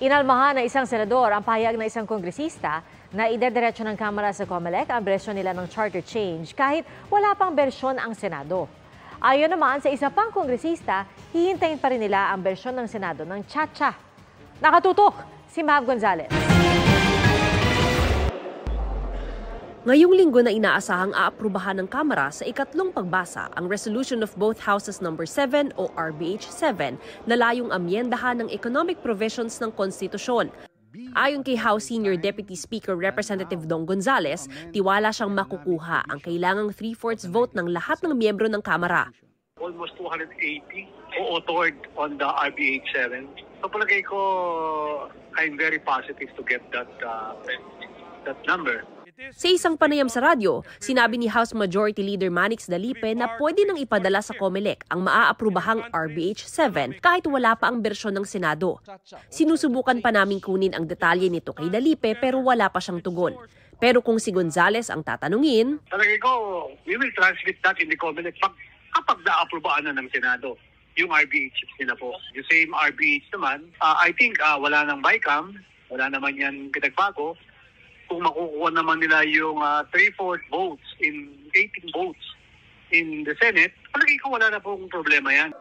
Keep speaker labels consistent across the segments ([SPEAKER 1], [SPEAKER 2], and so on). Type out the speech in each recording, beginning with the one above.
[SPEAKER 1] Inalmahan na isang senador ang pahayag na isang kongresista na idediretso ng Kamara sa COMELEC ang bersyon nila ng charter change kahit wala pang bersyon ang Senado. Ayon naman sa isa pang kongresista, hihintayin pa rin nila ang bersyon ng Senado ng Chacha. Nakatutok si Mav Gonzalez. Ngayong linggo na inaasahang aaprubahan ng Kamara sa ikatlong pagbasa ang Resolution of Both Houses No. 7 o RBH 7 na layong amyendahan ng economic provisions ng konstitusyon. Ayon kay House Senior Deputy Speaker Representative Don Gonzales, tiwala siyang makukuha ang kailangang three-fourths vote ng lahat ng miyembro ng Kamara.
[SPEAKER 2] Almost 280 o-authored on the RBH 7. So palagay ko, I'm very positive to get that uh, that number.
[SPEAKER 1] Sa isang panayam sa radyo, sinabi ni House Majority Leader Manix Dalipe na pwede nang ipadala sa COMELEC ang maaaprubahang RBH7 kahit wala pa ang bersyon ng Senado. Sinusubukan pa namin kunin ang detalye nito kay Dalipe pero wala pa siyang tugon. Pero kung si Gonzales ang tatanungin...
[SPEAKER 2] Talaga ko, we will transmit that in the COMELEC pag, kapag naaprubaan na ng Senado yung RBH nila po. Yung same RBH naman, uh, I think uh, wala nang BICAM, wala naman yan pinagbago kung makukuha naman nila yung uh, ah, 3-4 votes in 18 votes in the Senate, palagi ko wala na pong problema yan.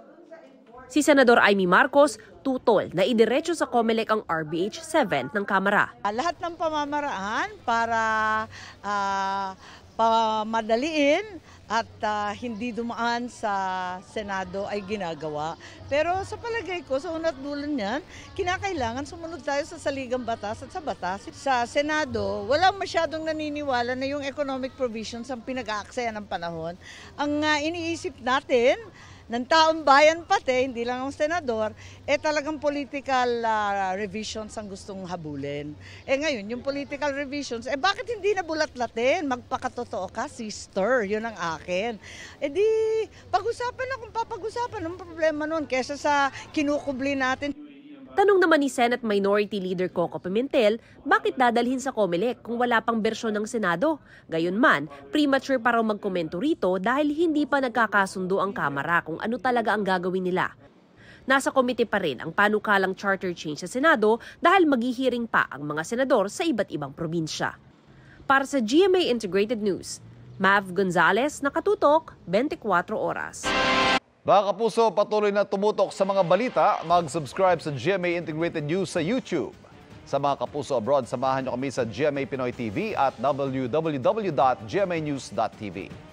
[SPEAKER 1] Si Senador Amy Marcos tutol na idiretso sa COMELEC ang RBH 7 ng Kamara.
[SPEAKER 3] Ah, lahat ng pamamaraan para uh, ah, pamadaliin at uh, hindi dumaan sa Senado ay ginagawa. Pero sa palagay ko, sa unat dulo niyan, kinakailangan sumunod tayo sa saligang batas at sa batas. Sa Senado, wala masyadong naniniwala na yung economic provisions ang pinag-aaksaya ng panahon. Ang uh, iniisip natin, ng taong bayan pati, hindi lang ang senador, eh talagang political uh, revisions ang gustong habulin. Eh ngayon, yung political revisions, eh bakit hindi na bulatlatin? Magpakatotoo ka, sister, yun ang akin. Eh di,
[SPEAKER 1] pag-usapan na kung papag-usapan, ang problema nun kesa sa kinukubli natin. Tanong naman ni Senate Minority Leader Coco Pimentel, bakit dadalhin sa COMELEC kung wala pang bersyon ng Senado? Gayunman, premature para magkomento rito dahil hindi pa nagkakasundo ang Kamara kung ano talaga ang gagawin nila. Nasa komite pa rin ang panukalang charter change sa Senado dahil maghihiring pa ang mga senador sa iba't ibang probinsya. Para sa GMA Integrated News, Mav Gonzalez, Nakatutok, 24 Oras.
[SPEAKER 4] Mga puso, patuloy na tumutok sa mga balita. Mag-subscribe sa GMA Integrated News sa YouTube. Sa mga kapuso abroad, samahan nyo kami sa GMA Pinoy TV at www.gmanews.tv.